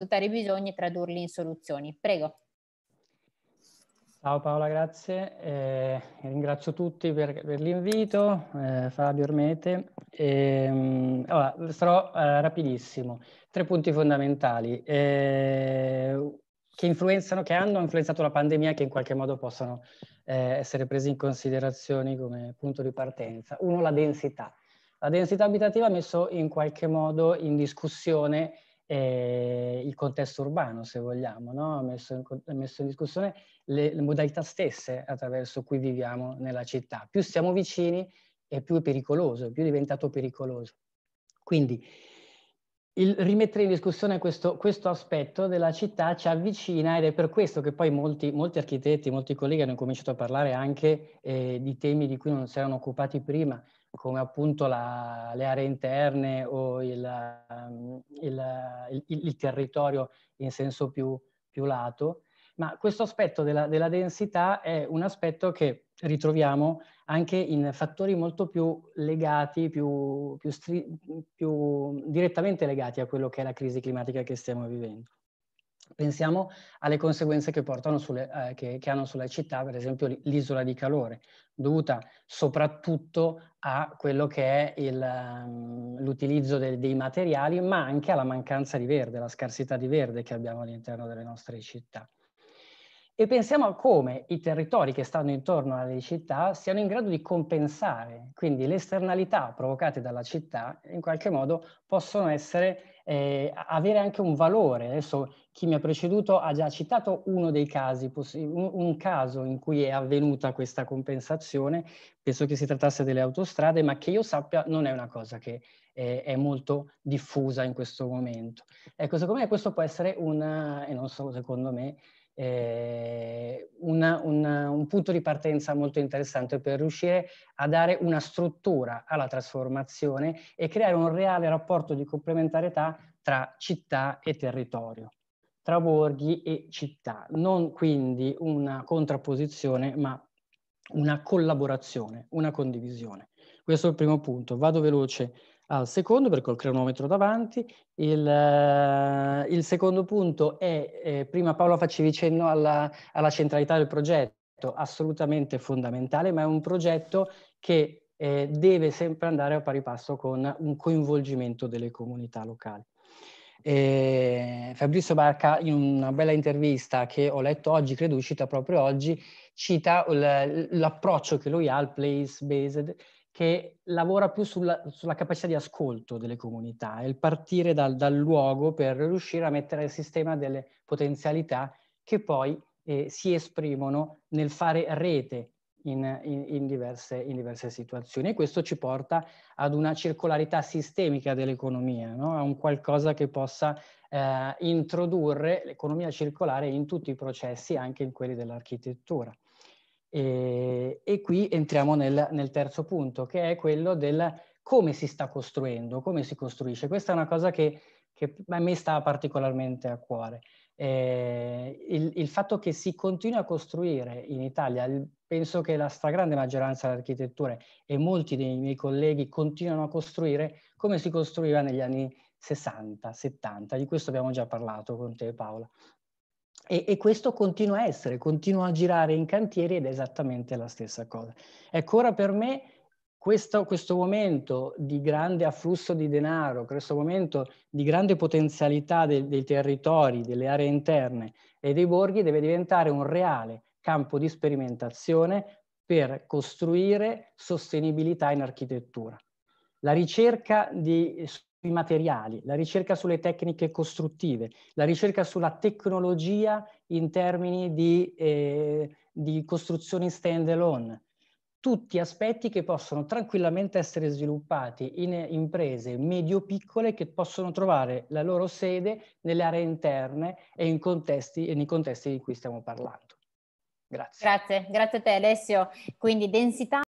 valutare i bisogni e tradurli in soluzioni. Prego. Ciao Paola, grazie. Eh, ringrazio tutti per, per l'invito, eh, Fabio Ormete. E, ehm, allora, sarò eh, rapidissimo. Tre punti fondamentali eh, che influenzano, che hanno influenzato la pandemia, che in qualche modo possono eh, essere presi in considerazione come punto di partenza. Uno, la densità. La densità abitativa ha messo in qualche modo in discussione eh, il contesto urbano, se vogliamo, no? ha, messo in, messo in discussione le, le, modalità stesse attraverso cui viviamo nella città. Più siamo vicini e più è pericoloso, più è diventato pericoloso. Quindi il rimettere in discussione questo, questo aspetto della città ci avvicina ed è per questo che poi molti, molti architetti, molti colleghi hanno cominciato a parlare anche eh, di temi di cui non si erano occupati prima, come appunto la, le aree interne o ehm, il, il, il, il territorio in senso più, più, lato, ma questo aspetto della, della, densità è un aspetto che ritroviamo anche in fattori molto più legati, più, più, più direttamente legati a quello che è la crisi climatica che stiamo vivendo. Pensiamo alle conseguenze che, sulle, eh, che, che hanno sulle città, per esempio l'isola di calore, dovuta soprattutto a quello che è il, ehm, l'utilizzo dei, dei materiali, ma anche alla mancanza di verde, alla scarsità di verde che abbiamo all'interno delle nostre città e pensiamo a come i territori che stanno intorno alle città siano in grado di compensare, quindi le esternalità provocate dalla città in qualche modo possono essere, eh, avere anche un valore. Adesso chi mi ha preceduto ha già citato uno dei casi, un, un caso in cui è avvenuta questa compensazione, penso che si trattasse delle autostrade, ma che io sappia non è una cosa che eh, è molto diffusa in questo momento. Ecco, secondo me questo può essere un, e non solo secondo me, eh, una, una, un punto di partenza molto interessante per riuscire a dare una struttura alla trasformazione e creare un reale rapporto di complementarietà tra città e territorio, tra borghi e città, non quindi una contrapposizione ma una collaborazione, una condivisione. Questo è il primo punto. Vado veloce al secondo perché ho il cronometro davanti. Il, eh, il secondo punto è, eh, prima Paola facevi cenno alla, alla centralità del progetto, assolutamente fondamentale, ma è un progetto che eh, deve sempre andare a pari passo con un coinvolgimento delle comunità locali. Eh, Fabrizio Barca in una bella intervista che ho letto oggi, credo uscita proprio oggi, cita l'approccio che lui ha al place based che lavora più sulla, sulla, capacità di ascolto delle comunità e il partire dal, dal, luogo per riuscire a mettere a sistema delle potenzialità che poi eh, si esprimono nel fare rete in, in, in, diverse, in, diverse, situazioni. E questo ci porta ad una circolarità sistemica dell'economia, no? a un qualcosa che possa eh, introdurre l'economia circolare in tutti i processi, anche in quelli dell'architettura. E, eh, e qui entriamo nel, nel, terzo punto, che è quello del come si sta costruendo, come si costruisce. Questa è una cosa che, che a me sta particolarmente a cuore. Eh, il, il, fatto che si continui a costruire in Italia, penso che la stragrande maggioranza delle architetture e molti dei miei colleghi continuano a costruire come si costruiva negli anni 60, 70, di questo abbiamo già parlato con te Paola. E, e, questo continua a essere, continua a girare in cantieri ed è esattamente la stessa cosa. Ecco, ora per me questo, questo momento di grande afflusso di denaro, questo momento di grande potenzialità de, dei territori, delle aree interne e dei borghi deve diventare un reale campo di sperimentazione per costruire sostenibilità in architettura. La ricerca di sui materiali, la ricerca sulle tecniche costruttive, la ricerca sulla tecnologia in termini di, eh, di costruzioni stand-alone, tutti aspetti che possono tranquillamente essere sviluppati in imprese medio-piccole che possono trovare la loro sede nelle aree interne e, in contesti, e nei contesti di cui stiamo parlando. Grazie. Grazie, grazie a te Alessio. Quindi densità